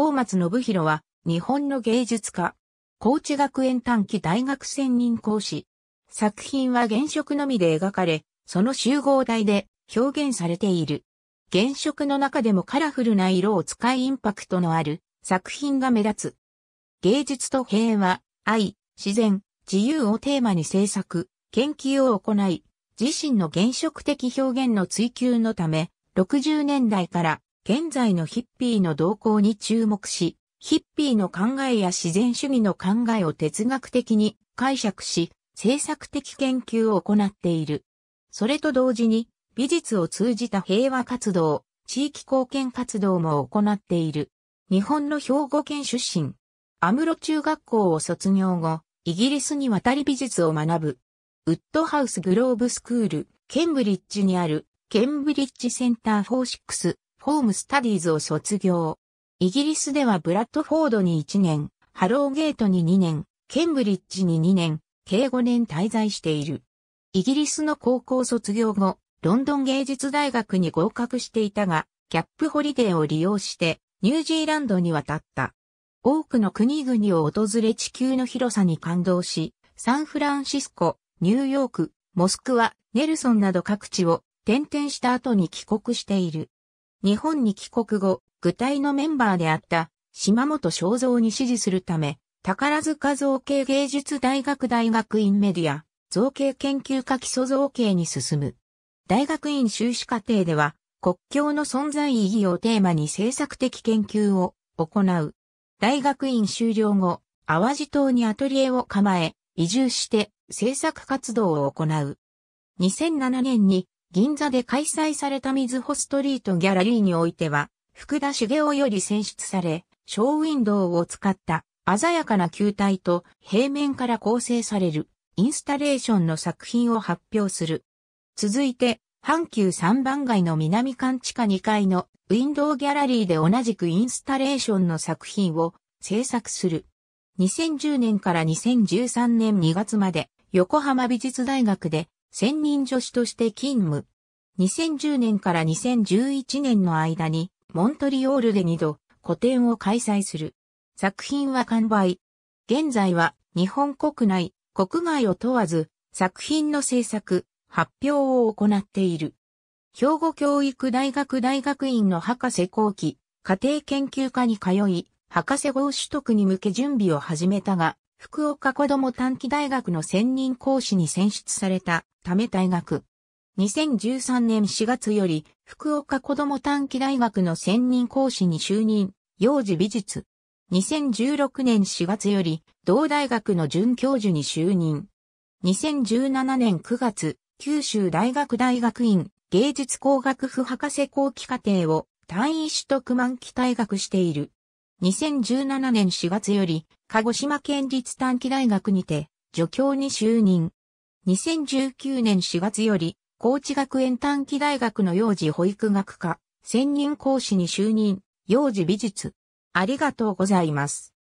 大松信弘は、日本の芸術家。高知学園短期大学専任講師。作品は原色のみで描かれ、その集合体で表現されている。原色の中でもカラフルな色を使いインパクトのある作品が目立つ。芸術と平和、愛、自然、自由をテーマに制作、研究を行い、自身の原色的表現の追求のため、60年代から現在のヒッピーの動向に注目し、ヒッピーの考えや自然主義の考えを哲学的に解釈し、政策的研究を行っている。それと同時に、美術を通じた平和活動、地域貢献活動も行っている。日本の兵庫県出身。アムロ中学校を卒業後、イギリスに渡り美術を学ぶ。ウッドハウスグローブスクール、ケンブリッジにある、ケンブリッジセンター46ホームスタディーズを卒業。イギリスではブラッドフォードに1年、ハローゲートに2年、ケンブリッジに2年、計5年滞在している。イギリスの高校卒業後、ロンドン芸術大学に合格していたが、キャップホリデーを利用して、ニュージーランドに渡った。多くの国々を訪れ地球の広さに感動し、サンフランシスコ、ニューヨーク、モスクワ、ネルソンなど各地を転々した後に帰国している。日本に帰国後、具体のメンバーであった島本正造に支持するため、宝塚造形芸術大学大学院メディア、造形研究科基礎造形に進む。大学院修士課程では、国境の存在意義をテーマに政策的研究を行う。大学院修了後、淡路島にアトリエを構え、移住して制作活動を行う。2007年に銀座で開催された水穂ストリートギャラリーにおいては、福田茂雄より選出され、ショーウィンドウを使った鮮やかな球体と平面から構成されるインスタレーションの作品を発表する。続いて、阪急3番街の南館地下2階のウィンドウギャラリーで同じくインスタレーションの作品を制作する。2010年から2013年2月まで横浜美術大学で専任助手として勤務。2010年から2011年の間に、モントリオールで2度、個展を開催する。作品は完売。現在は、日本国内、国外を問わず、作品の制作、発表を行っている。兵庫教育大学大学院の博士後期、家庭研究科に通い、博士号取得に向け準備を始めたが、福岡子ども短期大学の専任講師に選出されたため大学。2013年4月より福岡子ども短期大学の専任講師に就任、幼児美術。2016年4月より同大学の准教授に就任。2017年9月、九州大学大学院芸術工学部博士後期課程を単位取得満期退学している。2017年4月より、鹿児島県立短期大学にて、助教に就任。2019年4月より、高知学園短期大学の幼児保育学科、専任講師に就任、幼児美術。ありがとうございます。